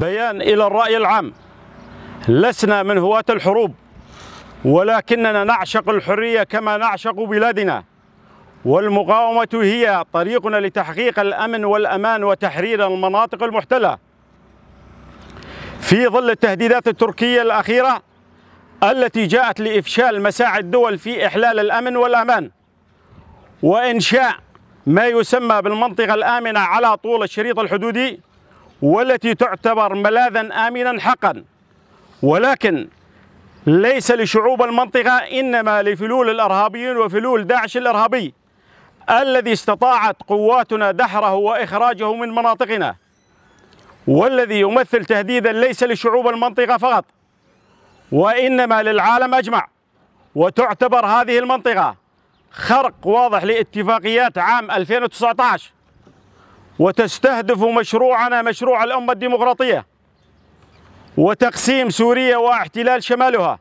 بيان إلى الرأي العام لسنا من هواة الحروب ولكننا نعشق الحرية كما نعشق بلادنا والمقاومة هي طريقنا لتحقيق الأمن والأمان وتحرير المناطق المحتلة في ظل التهديدات التركية الأخيرة التي جاءت لإفشال مساعي الدول في إحلال الأمن والأمان وإنشاء ما يسمى بالمنطقة الآمنة على طول الشريط الحدودي والتي تعتبر ملاذا آمنا حقا ولكن ليس لشعوب المنطقة إنما لفلول الإرهابيين وفلول داعش الإرهابي الذي استطاعت قواتنا دحره وإخراجه من مناطقنا والذي يمثل تهديدا ليس لشعوب المنطقة فقط وإنما للعالم أجمع وتعتبر هذه المنطقة خرق واضح لاتفاقيات عام 2019 وتستهدف مشروعنا مشروع الأمة الديمقراطية وتقسيم سوريا واحتلال شمالها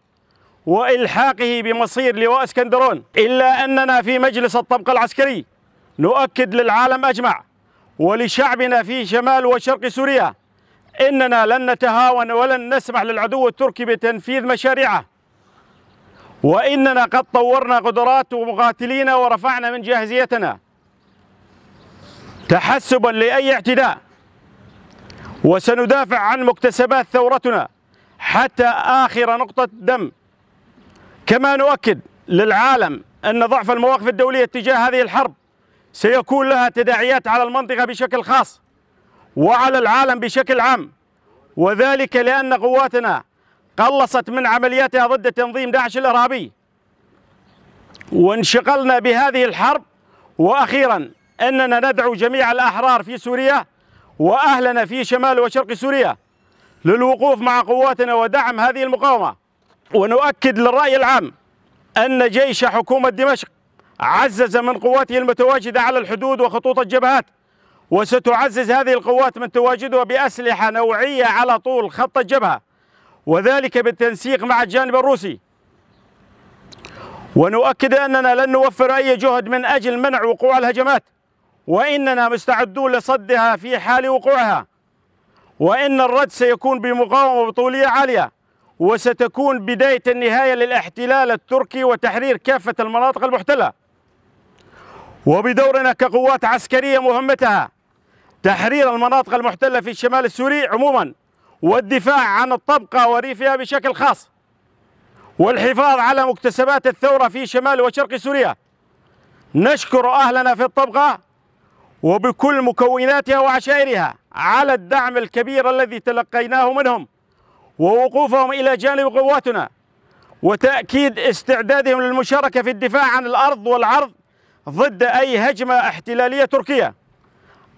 وإلحاقه بمصير لواء اسكندرون إلا أننا في مجلس الطبقة العسكري نؤكد للعالم أجمع ولشعبنا في شمال وشرق سوريا إننا لن نتهاون ولن نسمح للعدو التركي بتنفيذ مشاريعه وإننا قد طورنا قدرات مقاتلينا ورفعنا من جاهزيتنا تحسبا لأي اعتداء وسندافع عن مكتسبات ثورتنا حتى آخر نقطة دم كما نؤكد للعالم أن ضعف المواقف الدولية تجاه هذه الحرب سيكون لها تداعيات على المنطقة بشكل خاص وعلى العالم بشكل عام وذلك لأن قواتنا قلصت من عملياتها ضد تنظيم داعش الإرهابي وانشغلنا بهذه الحرب وأخيرا أننا ندعو جميع الأحرار في سوريا وأهلنا في شمال وشرق سوريا للوقوف مع قواتنا ودعم هذه المقاومة ونؤكد للرأي العام أن جيش حكومة دمشق عزز من قواته المتواجدة على الحدود وخطوط الجبهات وستعزز هذه القوات من تواجدها بأسلحة نوعية على طول خط الجبهة وذلك بالتنسيق مع الجانب الروسي ونؤكد أننا لن نوفر أي جهد من أجل منع وقوع الهجمات وإننا مستعدون لصدها في حال وقوعها وإن الرد سيكون بمقاومة بطولية عالية وستكون بداية النهاية للاحتلال التركي وتحرير كافة المناطق المحتلة وبدورنا كقوات عسكرية مهمتها تحرير المناطق المحتلة في الشمال السوري عموما والدفاع عن الطبقة وريفها بشكل خاص والحفاظ على مكتسبات الثورة في شمال وشرق سوريا نشكر أهلنا في الطبقة وبكل مكوناتها وعشائرها على الدعم الكبير الذي تلقيناه منهم ووقوفهم إلى جانب قواتنا وتأكيد استعدادهم للمشاركة في الدفاع عن الأرض والعرض ضد أي هجمة احتلالية تركية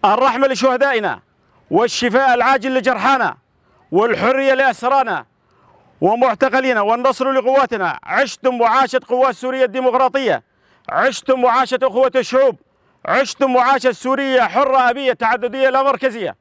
الرحمة لشهدائنا والشفاء العاجل لجرحانا والحرية لأسرانا ومعتقلينا والنصر لقواتنا عشتم وعاشت قوات سوريا الديمقراطية عشتم وعاشت أخوة الشعوب عشتم وعاشت سوريا حرة أبية تعددية لا مركزية